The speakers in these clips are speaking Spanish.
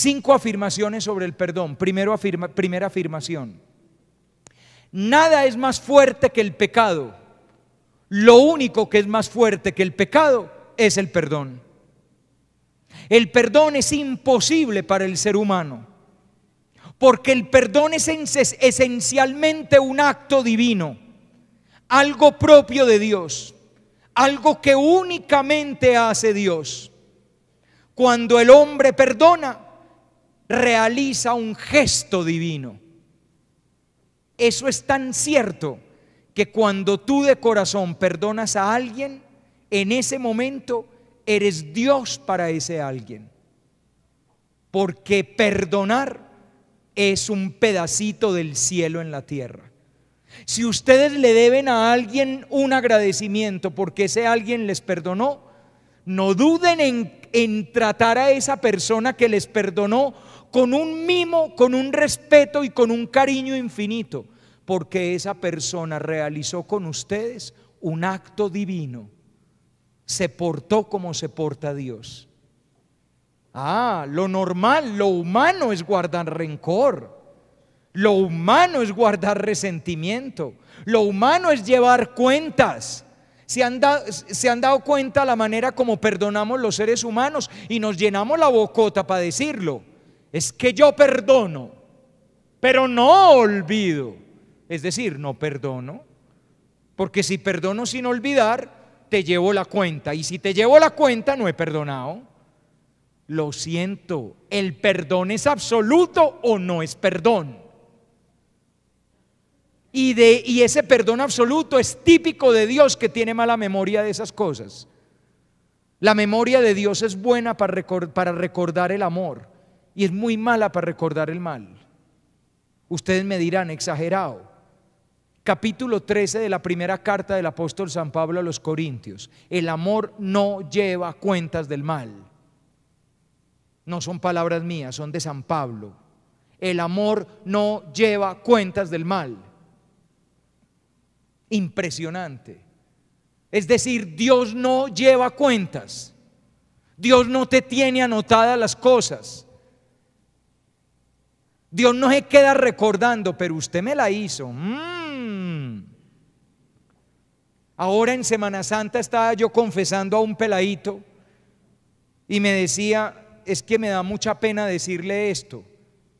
Cinco afirmaciones sobre el perdón. Primero primera afirmación. Nada es más fuerte que el pecado. Lo único que es más fuerte que el pecado es el perdón. El perdón es imposible para el ser humano, porque el perdón es esencialmente un acto divino, algo propio de Dios, algo que únicamente hace Dios. Cuando el hombre perdona, realiza un gesto divino. Eso es tan cierto que cuando tú de corazón perdonas a alguien, en ese momento eres Dios para ese alguien. Porque perdonar es un pedacito del cielo en la tierra. Si ustedes le deben a alguien un agradecimiento porque ese alguien les perdonó, no duden en, tratar a esa persona que les perdonó con un mimo, con un respeto y con un cariño infinito, porque esa persona realizó con ustedes un acto divino. Se portó como se porta Dios. Ah, lo normal, lo humano es guardar rencor. Lo humano es guardar resentimiento. Lo humano es llevar cuentas. ¿Se han, ¿Se han, dado cuenta la manera como perdonamos los seres humanos y nos llenamos la bocota para decirlo? Es que yo perdono, pero no olvido. Es decir, no perdono, porque si perdono sin olvidar, te llevo la cuenta. Y si te llevo la cuenta, no he perdonado. Lo siento, el perdón es absoluto o no es perdón. Y, de, y ese perdón absoluto es típico de Dios que tiene mala memoria de esas cosas. La memoria de Dios es buena para, para recordar el amor y es muy mala para recordar el mal. Ustedes me dirán, exagerado. Capítulo 13 de la primera carta del apóstol San Pablo a los Corintios. El amor no lleva cuentas del mal. No son palabras mías, son de San Pablo. El amor no lleva cuentas del mal impresionante. Es decir, Dios no lleva cuentas. Dios no te tiene anotadas las cosas. Dios no se queda recordando, pero usted me la hizo. Mm. Ahora en Semana Santa estaba yo confesando a un peladito y me decía, es que me da mucha pena decirle esto,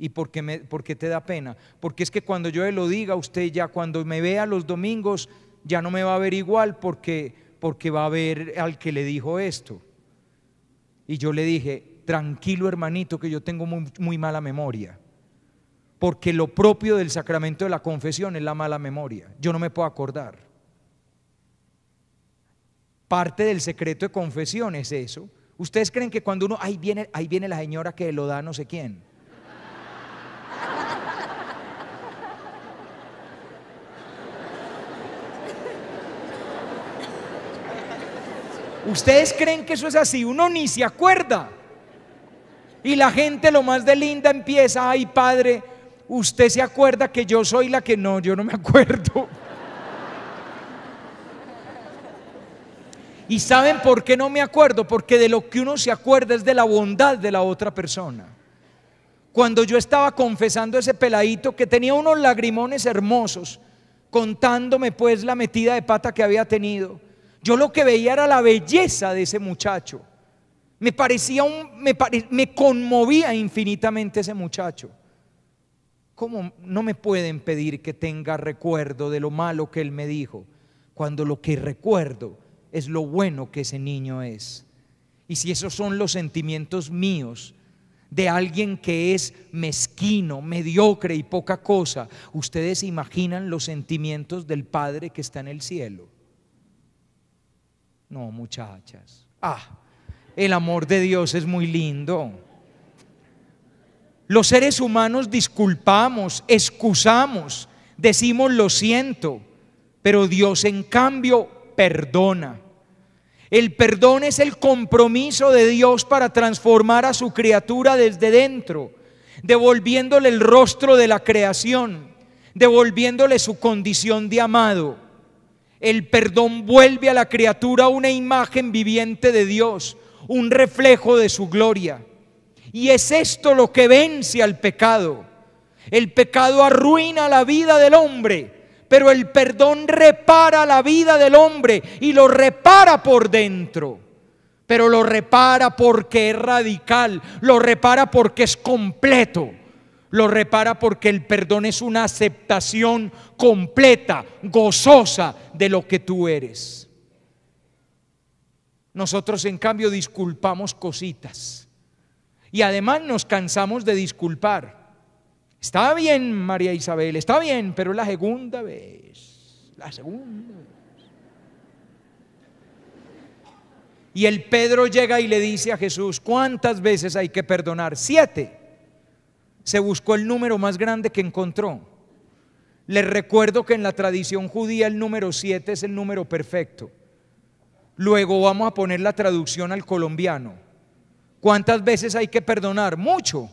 y porque, me, te da pena. Porque es que cuando yo le lo diga usted ya, cuando me vea los domingos, ya no me va a ver igual porque, porque va a ver al que le dijo esto. Y yo le dije, tranquilo hermanito, que yo tengo muy, mala memoria. Porque lo propio del sacramento de la confesión es la mala memoria. Yo no me puedo acordar. Parte del secreto de confesión es eso. Ustedes creen que cuando uno, ahí viene, ahí viene la señora que lo da no sé quién ¿Ustedes creen que eso es así? Uno ni se acuerda. Y la gente lo más de linda empieza, ay padre, usted se acuerda que yo soy la que no, yo no me acuerdo. ¿Y saben por qué no me acuerdo? Porque de lo que uno se acuerda es de la bondad de la otra persona. Cuando yo estaba confesando ese peladito que tenía unos lagrimones hermosos, contándome pues la metida de pata que había tenido, yo lo que veía era la belleza de ese muchacho. Me parecía un, me, me conmovía infinitamente ese muchacho. ¿Cómo no me pueden pedir que tenga recuerdo de lo malo que él me dijo? Cuando lo que recuerdo es lo bueno que ese niño es. Y si esos son los sentimientos míos de alguien que es mezquino, mediocre y poca cosa, ustedes imaginan los sentimientos del Padre que está en el cielo. No, muchachas. Ah, el amor de Dios es muy lindo. Los seres humanos disculpamos, excusamos, decimos lo siento, pero Dios en cambio perdona. El perdón es el compromiso de Dios para transformar a su criatura desde dentro, devolviéndole el rostro de la creación, devolviéndole su condición de amado. El perdón vuelve a la criatura una imagen viviente de Dios, un reflejo de su gloria. Y es esto lo que vence al pecado. El pecado arruina la vida del hombre, pero el perdón repara la vida del hombre y lo repara por dentro. Pero lo repara porque es radical, lo repara porque es completo. Lo repara porque el perdón es una aceptación completa, gozosa de lo que tú eres. Nosotros en cambio disculpamos cositas. Y además nos cansamos de disculpar. Está bien, María Isabel, está bien, pero la segunda vez, la segunda vez. Y el Pedro llega y le dice a Jesús, ¿cuántas veces hay que perdonar? Siete se buscó el número más grande que encontró. Les recuerdo que en la tradición judía el número 7 es el número perfecto. Luego vamos a poner la traducción al colombiano. ¿Cuántas veces hay que perdonar? Mucho.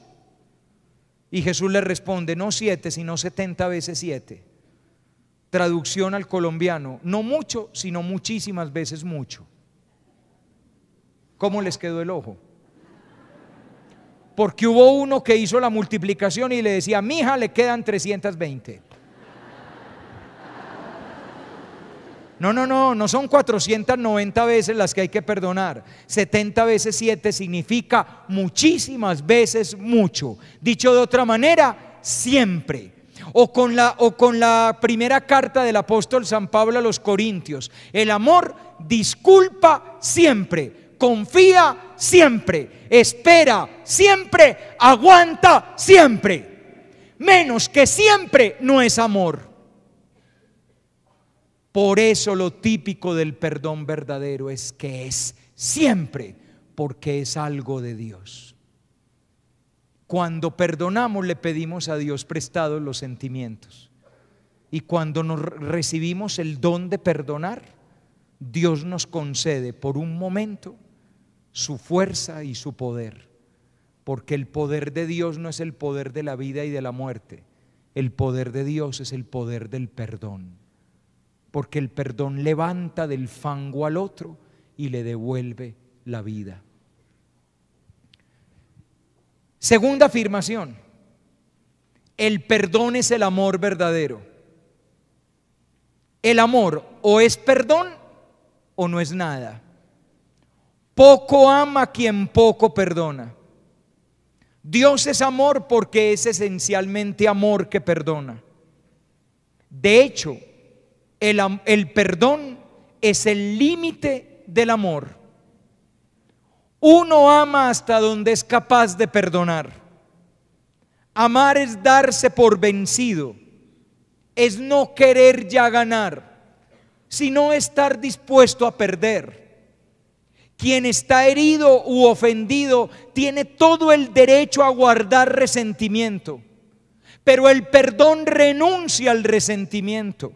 Y Jesús le responde, no siete, sino setenta veces siete. Traducción al colombiano, no mucho, sino muchísimas veces mucho. ¿Cómo les quedó el ojo? porque hubo uno que hizo la multiplicación y le decía, mija, le quedan 320. No, no, no, no son 490 veces las que hay que perdonar. 70 veces 7 significa muchísimas veces mucho. Dicho de otra manera, siempre. O con, la, o con la primera carta del apóstol San Pablo a los Corintios. El amor disculpa siempre confía siempre, espera siempre, aguanta siempre. Menos que siempre no es amor. Por eso lo típico del perdón verdadero es que es siempre, porque es algo de Dios. Cuando perdonamos le pedimos a Dios prestados los sentimientos. Y cuando nos recibimos el don de perdonar, Dios nos concede por un momento su fuerza y su poder, porque el poder de Dios no es el poder de la vida y de la muerte, el poder de Dios es el poder del perdón, porque el perdón levanta del fango al otro y le devuelve la vida. Segunda afirmación, el perdón es el amor verdadero. El amor o es perdón o no es nada. Poco ama quien poco perdona. Dios es amor porque es esencialmente amor que perdona. De hecho, el, perdón es el límite del amor. Uno ama hasta donde es capaz de perdonar. Amar es darse por vencido, es no querer ya ganar, sino estar dispuesto a perder quien está herido u ofendido tiene todo el derecho a guardar resentimiento, pero el perdón renuncia al resentimiento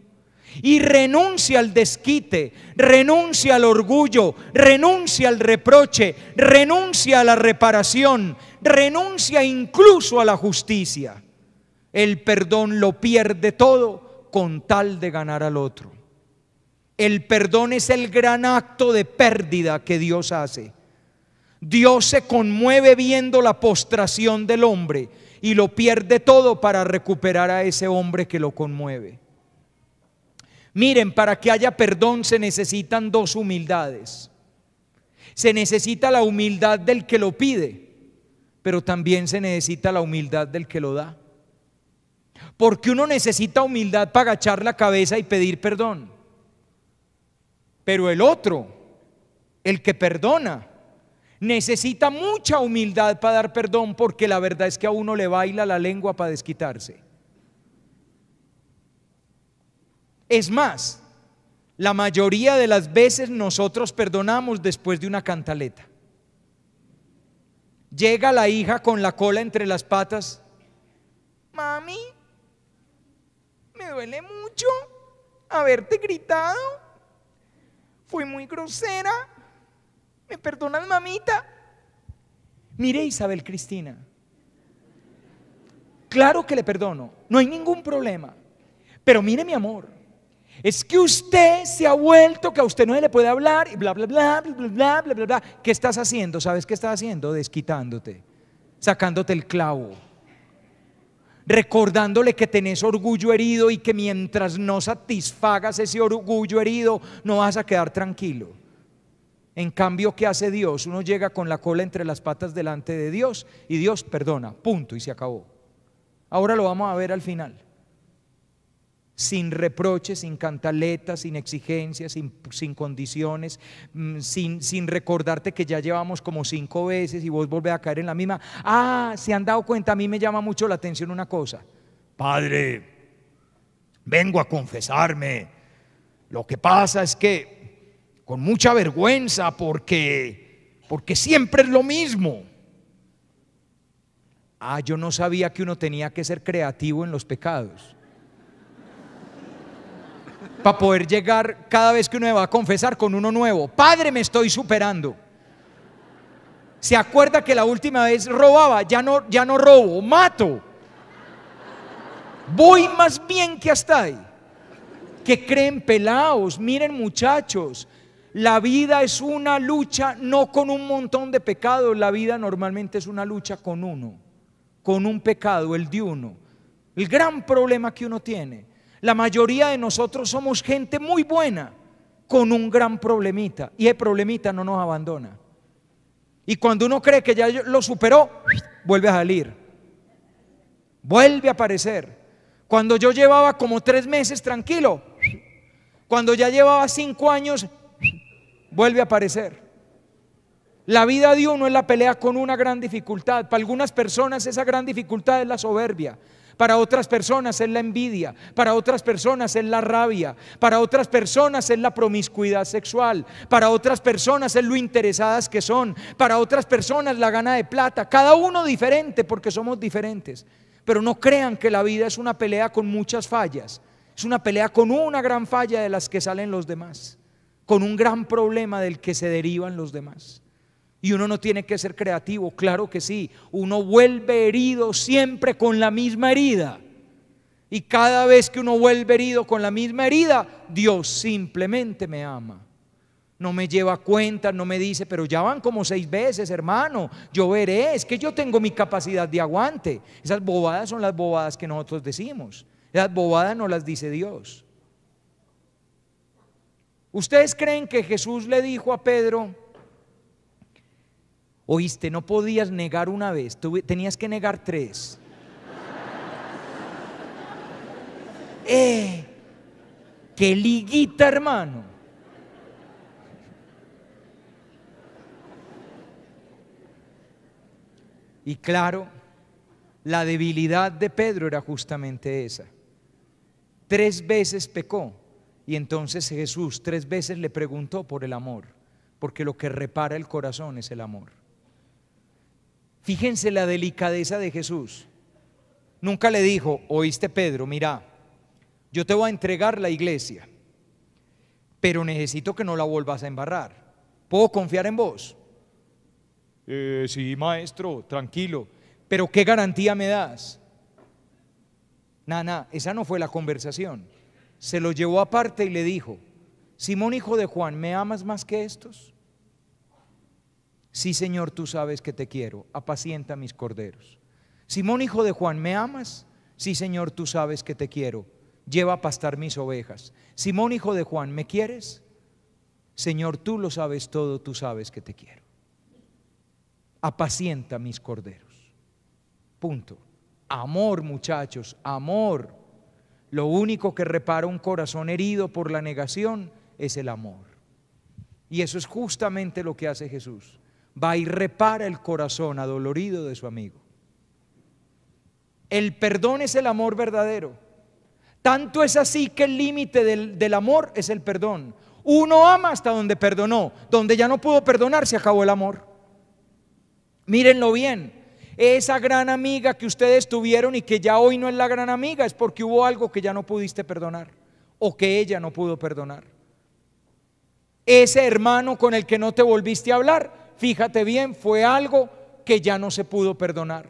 y renuncia al desquite, renuncia al orgullo, renuncia al reproche, renuncia a la reparación, renuncia incluso a la justicia. El perdón lo pierde todo con tal de ganar al otro. El perdón es el gran acto de pérdida que Dios hace. Dios se conmueve viendo la postración del hombre y lo pierde todo para recuperar a ese hombre que lo conmueve. Miren, para que haya perdón se necesitan dos humildades. Se necesita la humildad del que lo pide, pero también se necesita la humildad del que lo da. Porque uno necesita humildad para agachar la cabeza y pedir perdón. Pero el otro, el que perdona, necesita mucha humildad para dar perdón porque la verdad es que a uno le baila la lengua para desquitarse. Es más, la mayoría de las veces nosotros perdonamos después de una cantaleta. Llega la hija con la cola entre las patas. Mami, me duele mucho haberte gritado. Fue muy grosera. ¿Me perdonas mamita? Mire, Isabel Cristina. Claro que le perdono, no hay ningún problema. Pero mire, mi amor, es que usted se ha vuelto que a usted no le puede hablar y bla, bla, bla, bla, bla, bla, bla, bla. ¿Qué estás haciendo? ¿Sabes qué estás haciendo? Desquitándote, sacándote el clavo recordándole que tenés orgullo herido y que mientras no satisfagas ese orgullo herido no vas a quedar tranquilo. En cambio, ¿qué hace Dios? Uno llega con la cola entre las patas delante de Dios y Dios perdona, punto, y se acabó. Ahora lo vamos a ver al final sin reproches, sin cantaletas, sin exigencias, sin, condiciones, mm, sin, recordarte que ya llevamos como cinco veces y vos volvés a caer en la misma. Ah, se han dado cuenta, a mí me llama mucho la atención una cosa. Padre, vengo a confesarme. Lo que pasa es que con mucha vergüenza porque, porque siempre es lo mismo. Ah, yo no sabía que uno tenía que ser creativo en los pecados para poder llegar cada vez que uno va a confesar con uno nuevo. Padre, me estoy superando. Se acuerda que la última vez robaba, ya no, ya no robo, mato. Voy más bien que hasta ahí. Que creen pelados, miren muchachos, la vida es una lucha no con un montón de pecados, la vida normalmente es una lucha con uno, con un pecado, el de uno. El gran problema que uno tiene la mayoría de nosotros somos gente muy buena con un gran problemita y el problemita no nos abandona. Y cuando uno cree que ya lo superó, vuelve a salir, vuelve a aparecer. Cuando yo llevaba como tres meses tranquilo, cuando ya llevaba cinco años, vuelve a aparecer. La vida de uno es la pelea con una gran dificultad. Para algunas personas esa gran dificultad es la soberbia. Para otras personas es la envidia, para otras personas es la rabia, para otras personas es la promiscuidad sexual, para otras personas es lo interesadas que son, para otras personas la gana de plata, cada uno diferente porque somos diferentes. Pero no crean que la vida es una pelea con muchas fallas, es una pelea con una gran falla de las que salen los demás, con un gran problema del que se derivan los demás. Y uno no tiene que ser creativo, claro que sí. Uno vuelve herido siempre con la misma herida. Y cada vez que uno vuelve herido con la misma herida, Dios simplemente me ama. No me lleva cuenta, no me dice, pero ya van como seis veces, hermano. Yo veré, es que yo tengo mi capacidad de aguante. Esas bobadas son las bobadas que nosotros decimos. Esas bobadas no las dice Dios. ¿Ustedes creen que Jesús le dijo a Pedro, Oíste, no podías negar una vez, tenías que negar tres. ¡Eh! ¡Qué liguita, hermano! Y claro, la debilidad de Pedro era justamente esa. Tres veces pecó y entonces Jesús tres veces le preguntó por el amor, porque lo que repara el corazón es el amor. Fíjense la delicadeza de Jesús. Nunca le dijo, oíste Pedro, mira, yo te voy a entregar la iglesia, pero necesito que no la vuelvas a embarrar. ¿Puedo confiar en vos? Eh, sí, maestro, tranquilo. Pero ¿qué garantía me das? No, no esa no fue la conversación. Se lo llevó aparte y le dijo, Simón hijo de Juan, ¿me amas más que estos? Sí, Señor, tú sabes que te quiero, apacienta mis corderos. Simón, hijo de Juan, ¿me amas? Sí, Señor, tú sabes que te quiero, lleva a pastar mis ovejas. Simón, hijo de Juan, ¿me quieres? Señor, tú lo sabes todo, tú sabes que te quiero. Apacienta mis corderos. Punto. Amor, muchachos, amor. Lo único que repara un corazón herido por la negación es el amor. Y eso es justamente lo que hace Jesús va y repara el corazón adolorido de su amigo. El perdón es el amor verdadero. Tanto es así que el límite del, del, amor es el perdón. Uno ama hasta donde perdonó. Donde ya no pudo perdonar se acabó el amor. Mírenlo bien. Esa gran amiga que ustedes tuvieron y que ya hoy no es la gran amiga es porque hubo algo que ya no pudiste perdonar o que ella no pudo perdonar. Ese hermano con el que no te volviste a hablar fíjate bien, fue algo que ya no se pudo perdonar.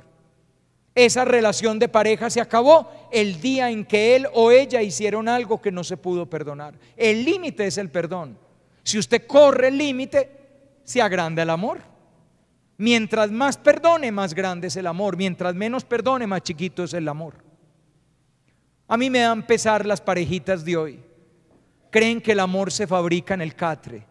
Esa relación de pareja se acabó el día en que él o ella hicieron algo que no se pudo perdonar. El límite es el perdón. Si usted corre el límite, se agranda el amor. Mientras más perdone, más grande es el amor. Mientras menos perdone, más chiquito es el amor. A mí me dan pesar las parejitas de hoy. Creen que el amor se fabrica en el catre.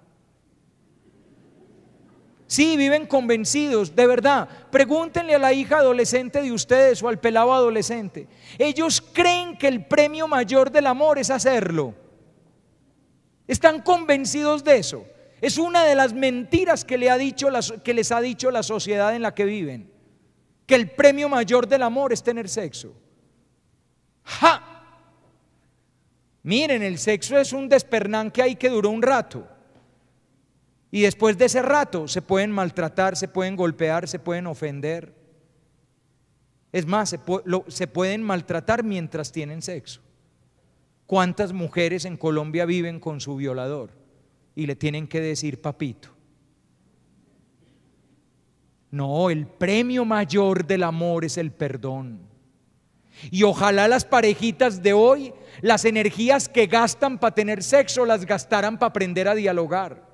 Sí, viven convencidos, de verdad. Pregúntenle a la hija adolescente de ustedes o al pelado adolescente. Ellos creen que el premio mayor del amor es hacerlo. Están convencidos de eso. Es una de las mentiras que, que les ha dicho la sociedad en la que viven. Que el premio mayor del amor es tener sexo. ¡Ja! Miren, el sexo es un despernán que hay que duró un rato. Y después de ese rato se pueden maltratar, se pueden golpear, se pueden ofender. Es más, se, pueden maltratar mientras tienen sexo. ¿Cuántas mujeres en Colombia viven con su violador y le tienen que decir papito? No, el premio mayor del amor es el perdón. Y ojalá las parejitas de hoy, las energías que gastan para tener sexo, las gastaran para aprender a dialogar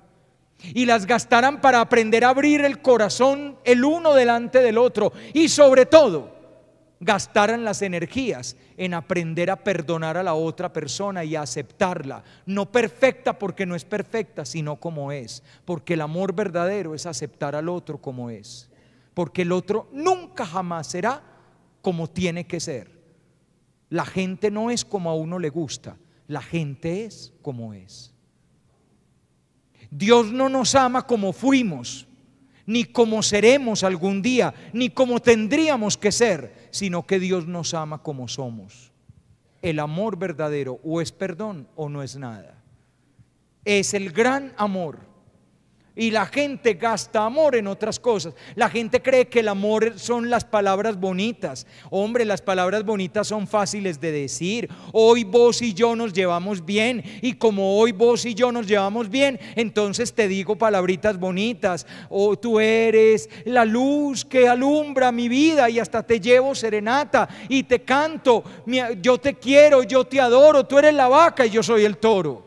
y las gastarán para aprender a abrir el corazón el uno delante del otro y sobre todo gastarán las energías en aprender a perdonar a la otra persona y a aceptarla, no perfecta porque no es perfecta, sino como es, porque el amor verdadero es aceptar al otro como es, porque el otro nunca jamás será como tiene que ser. La gente no es como a uno le gusta, la gente es como es. Dios no nos ama como fuimos, ni como seremos algún día, ni como tendríamos que ser, sino que Dios nos ama como somos. El amor verdadero o es perdón o no es nada. Es el gran amor y la gente gasta amor en otras cosas. La gente cree que el amor son las palabras bonitas. Hombre, las palabras bonitas son fáciles de decir. Hoy vos y yo nos llevamos bien. Y como hoy vos y yo nos llevamos bien, entonces te digo palabritas bonitas. O oh, tú eres la luz que alumbra mi vida y hasta te llevo serenata y te canto. Yo te quiero, yo te adoro. Tú eres la vaca y yo soy el toro.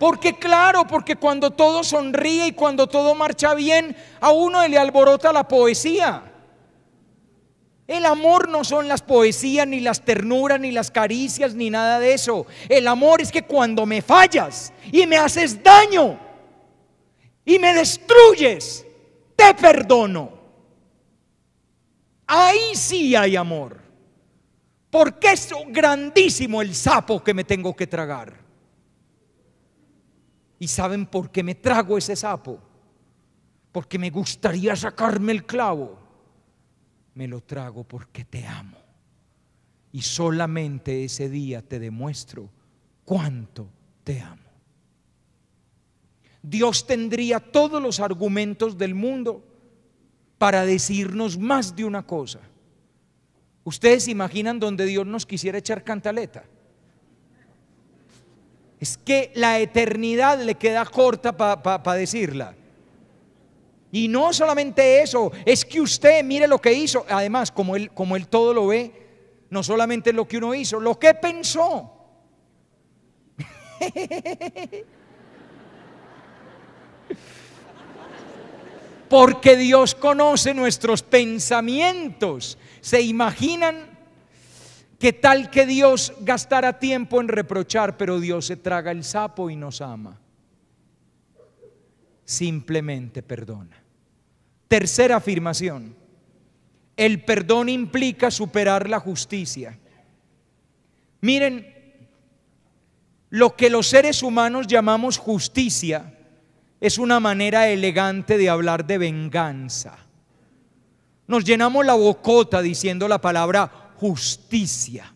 Porque claro, porque cuando todo sonríe y cuando todo marcha bien, a uno le alborota la poesía. El amor no son las poesías, ni las ternuras, ni las caricias, ni nada de eso. El amor es que cuando me fallas y me haces daño y me destruyes, te perdono. Ahí sí hay amor. Porque es grandísimo el sapo que me tengo que tragar. ¿Y saben por qué me trago ese sapo? Porque me gustaría sacarme el clavo. Me lo trago porque te amo. Y solamente ese día te demuestro cuánto te amo. Dios tendría todos los argumentos del mundo para decirnos más de una cosa. ¿Ustedes imaginan donde Dios nos quisiera echar cantaleta? Es que la eternidad le queda corta para decirla. Y no solamente eso, es que usted mire lo que hizo. Además, como él, como él todo lo ve, no solamente lo que uno hizo, lo que pensó. Porque Dios conoce nuestros pensamientos. Se imaginan ¿Qué tal que Dios gastara tiempo en reprochar, pero Dios se traga el sapo y nos ama? Simplemente perdona. Tercera afirmación. El perdón implica superar la justicia. Miren, lo que los seres humanos llamamos justicia es una manera elegante de hablar de venganza. Nos llenamos la bocota diciendo la palabra justicia.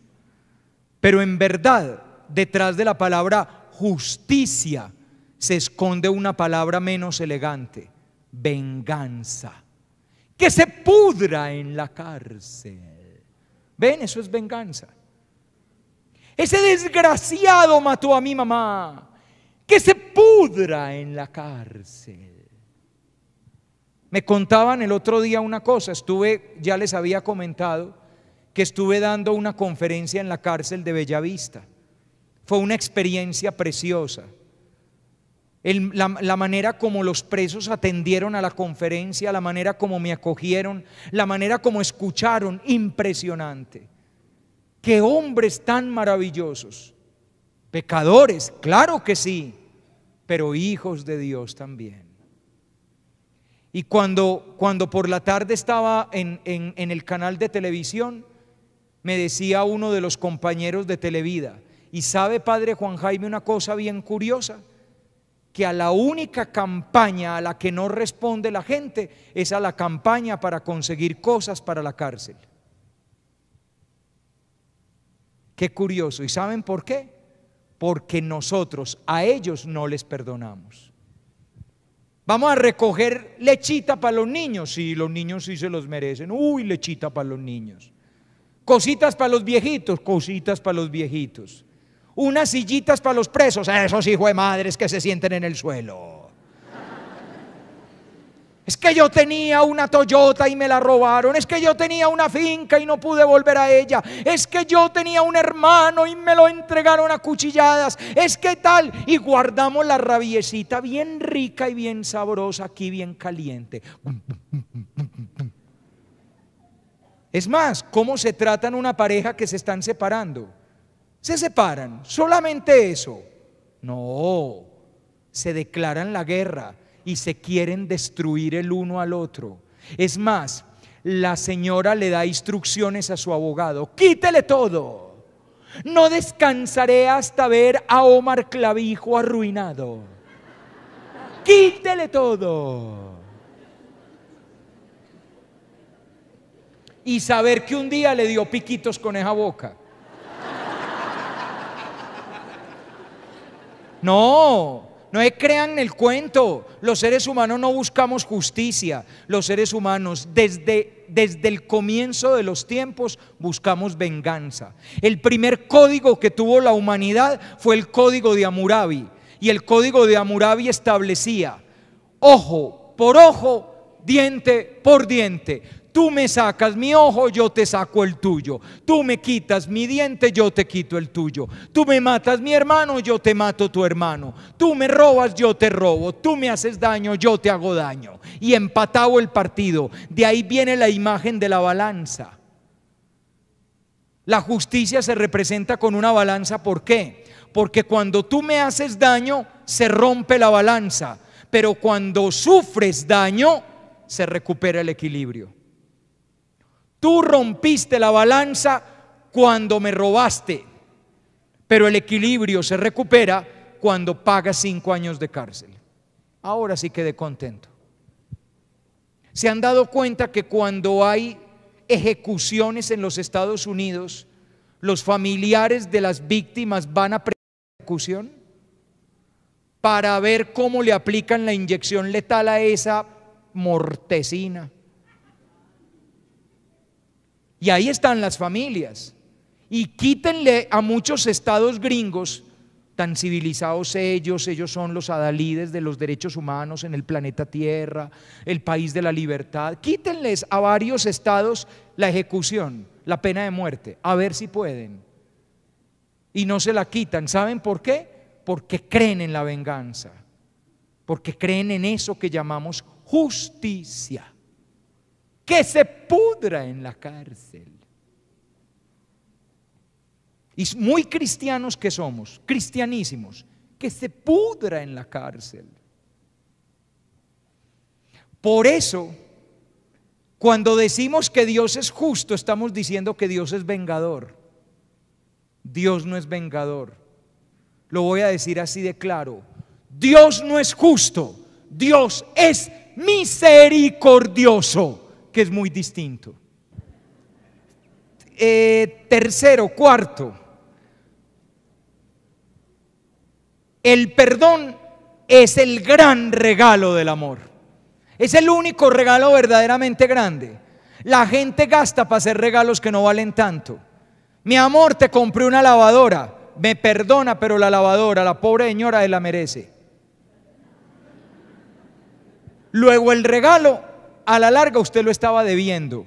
Pero en verdad, detrás de la palabra justicia se esconde una palabra menos elegante, venganza. Que se pudra en la cárcel. ¿Ven? Eso es venganza. Ese desgraciado mató a mi mamá. Que se pudra en la cárcel. Me contaban el otro día una cosa, estuve, ya les había comentado, que estuve dando una conferencia en la cárcel de Bellavista. Fue una experiencia preciosa. la, manera como los presos atendieron a la conferencia, la manera como me acogieron, la manera como escucharon, impresionante. Qué hombres tan maravillosos. Pecadores, claro que sí, pero hijos de Dios también. Y cuando, cuando por la tarde estaba en el canal de televisión, me decía uno de los compañeros de Televida. Y sabe, padre Juan Jaime, una cosa bien curiosa, que a la única campaña a la que no responde la gente es a la campaña para conseguir cosas para la cárcel. Qué curioso. ¿Y saben por qué? Porque nosotros a ellos no les perdonamos. Vamos a recoger lechita para los niños. y los niños sí se los merecen. Uy, lechita para los niños. Cositas para los viejitos, cositas para los viejitos. Unas sillitas para los presos, esos hijos de madres que se sienten en el suelo. Es que yo tenía una Toyota y me la robaron. Es que yo tenía una finca y no pude volver a ella. Es que yo tenía un hermano y me lo entregaron a cuchilladas. Es que tal. Y guardamos la rabiecita bien rica y bien sabrosa aquí, bien caliente. Es más, cómo se tratan una pareja que se están separando. Se separan, solamente eso. No, se declaran la guerra y se quieren destruir el uno al otro. Es más, la señora le da instrucciones a su abogado, quítele todo. No descansaré hasta ver a Omar Clavijo arruinado. Quítele todo. y saber que un día le dio piquitos con esa boca. No, no crean el cuento. Los seres humanos no buscamos justicia. Los seres humanos desde, desde el comienzo de los tiempos buscamos venganza. El primer código que tuvo la humanidad fue el código de Amurabi. Y el código de Amurabi establecía ojo por ojo, diente por diente. Tú me sacas mi ojo, yo te saco el tuyo. Tú me quitas mi diente, yo te quito el tuyo. Tú me matas mi hermano, yo te mato tu hermano. Tú me robas, yo te robo. Tú me haces daño, yo te hago daño. Y empatado el partido. De ahí viene la imagen de la balanza. La justicia se representa con una balanza, ¿por qué? Porque cuando tú me haces daño, se rompe la balanza, pero cuando sufres daño, se recupera el equilibrio. Tú rompiste la balanza cuando me robaste, pero el equilibrio se recupera cuando pagas cinco años de cárcel. Ahora sí quedé contento. Se han dado cuenta que cuando hay ejecuciones en los Estados Unidos, los familiares de las víctimas van a ejecución para ver cómo le aplican la inyección letal a esa mortecina. Y ahí están las familias. Y quítenle a muchos estados gringos, tan civilizados ellos, ellos son los adalides de los derechos humanos en el planeta Tierra, el país de la libertad. Quítenles a varios estados la ejecución, la pena de muerte, a ver si pueden. Y no se la quitan. ¿Saben por qué? Porque creen en la venganza, porque creen en eso que llamamos justicia que se pudra en la cárcel. Y muy cristianos que somos, cristianísimos, que se pudra en la cárcel. Por eso, cuando decimos que Dios es justo, estamos diciendo que Dios es vengador. Dios no es vengador. Lo voy a decir así de claro. Dios no es justo. Dios es misericordioso que es muy distinto. Eh, tercero, cuarto, el perdón es el gran regalo del amor. Es el único regalo verdaderamente grande. La gente gasta para hacer regalos que no valen tanto. Mi amor, te compré una lavadora. Me perdona, pero la lavadora, la pobre señora, la merece. Luego el regalo a la larga usted lo estaba debiendo.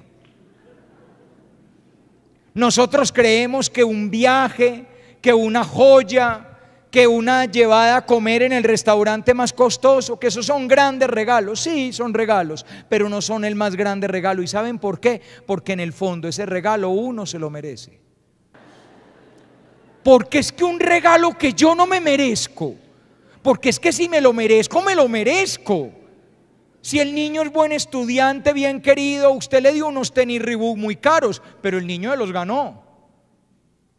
Nosotros creemos que un viaje, que una joya, que una llevada a comer en el restaurante más costoso, que esos son grandes regalos. Sí, son regalos, pero no son el más grande regalo. ¿Y saben por qué? Porque en el fondo ese regalo uno se lo merece. Porque es que un regalo que yo no me merezco, porque es que si me lo merezco, me lo merezco. Si el niño es buen estudiante, bien querido, usted le dio unos tenis ribú muy caros, pero el niño los ganó.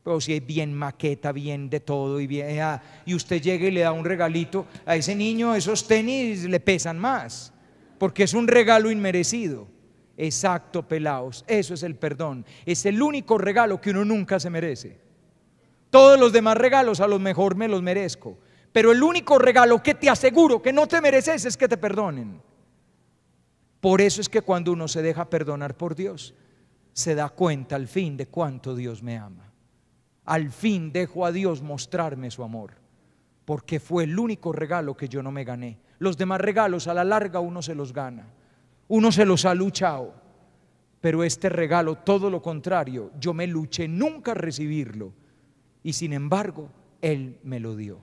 Pero si es bien maqueta, bien de todo y bien y usted llega y le da un regalito, a ese niño esos tenis le pesan más, porque es un regalo inmerecido. Exacto, pelaos. Eso es el perdón. Es el único regalo que uno nunca se merece. Todos los demás regalos a lo mejor me los merezco. Pero el único regalo que te aseguro que no te mereces es que te perdonen. Por eso es que cuando uno se deja perdonar por Dios, se da cuenta al fin de cuánto Dios me ama. Al fin dejo a Dios mostrarme su amor, porque fue el único regalo que yo no me gané. Los demás regalos a la larga uno se los gana, uno se los ha luchado, pero este regalo, todo lo contrario, yo me luché nunca a recibirlo y sin embargo Él me lo dio.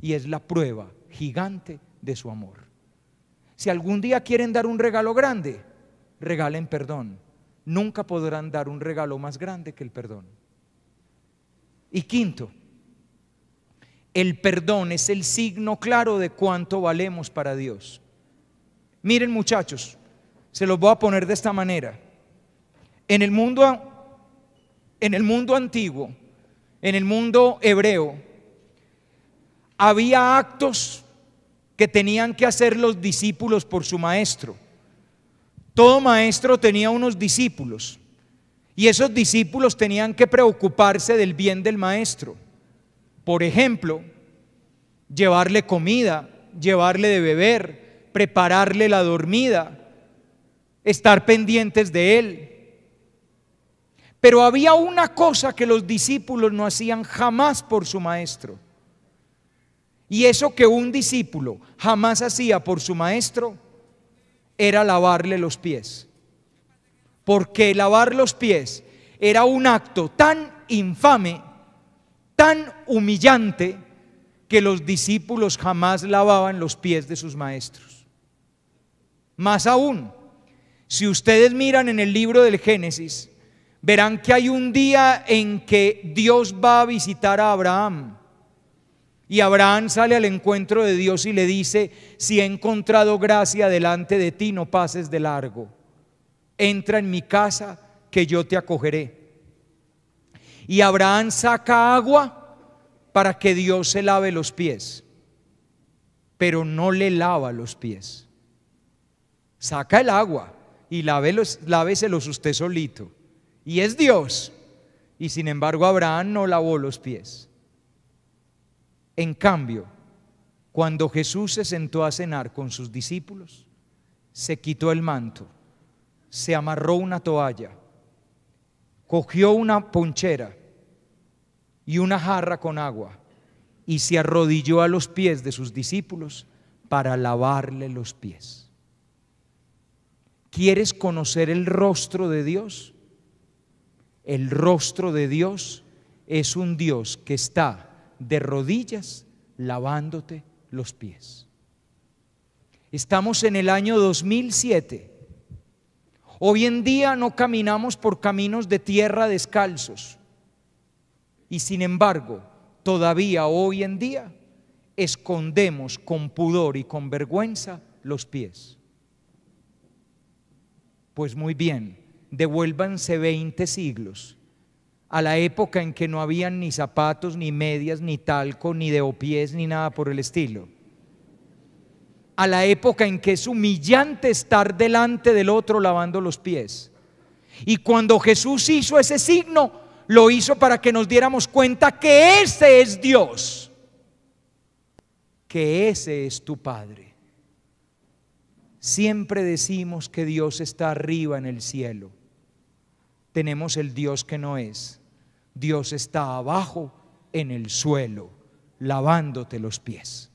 Y es la prueba gigante de su amor. Si algún día quieren dar un regalo grande, regalen perdón. Nunca podrán dar un regalo más grande que el perdón. Y quinto, el perdón es el signo claro de cuánto valemos para Dios. Miren muchachos, se los voy a poner de esta manera. En el mundo en el mundo antiguo, en el mundo hebreo, había actos que tenían que hacer los discípulos por su maestro. Todo maestro tenía unos discípulos y esos discípulos tenían que preocuparse del bien del maestro. Por ejemplo, llevarle comida, llevarle de beber, prepararle la dormida, estar pendientes de él. Pero había una cosa que los discípulos no hacían jamás por su maestro. Y eso que un discípulo jamás hacía por su maestro era lavarle los pies. Porque lavar los pies era un acto tan infame, tan humillante, que los discípulos jamás lavaban los pies de sus maestros. Más aún, si ustedes miran en el libro del Génesis, verán que hay un día en que Dios va a visitar a Abraham y Abraham sale al encuentro de Dios y le dice, si he encontrado gracia delante de ti, no pases de largo. Entra en mi casa, que yo te acogeré. Y Abraham saca agua para que Dios se lave los pies, pero no le lava los pies. Saca el agua y se láveselos usted solito. Y es Dios. Y sin embargo Abraham no lavó los pies. En cambio, cuando Jesús se sentó a cenar con sus discípulos, se quitó el manto, se amarró una toalla, cogió una ponchera y una jarra con agua y se arrodilló a los pies de sus discípulos para lavarle los pies. ¿Quieres conocer el rostro de Dios? El rostro de Dios es un Dios que está de rodillas lavándote los pies. Estamos en el año 2007. Hoy en día no caminamos por caminos de tierra descalzos. Y sin embargo, todavía hoy en día escondemos con pudor y con vergüenza los pies. Pues muy bien, devuélvanse 20 siglos a la época en que no habían ni zapatos, ni medias, ni talco, ni de pies, ni nada por el estilo. A la época en que es humillante estar delante del otro lavando los pies. Y cuando Jesús hizo ese signo, lo hizo para que nos diéramos cuenta que ese es Dios, que ese es tu Padre. Siempre decimos que Dios está arriba en el cielo. Tenemos el Dios que no es. Dios está abajo en el suelo, lavándote los pies.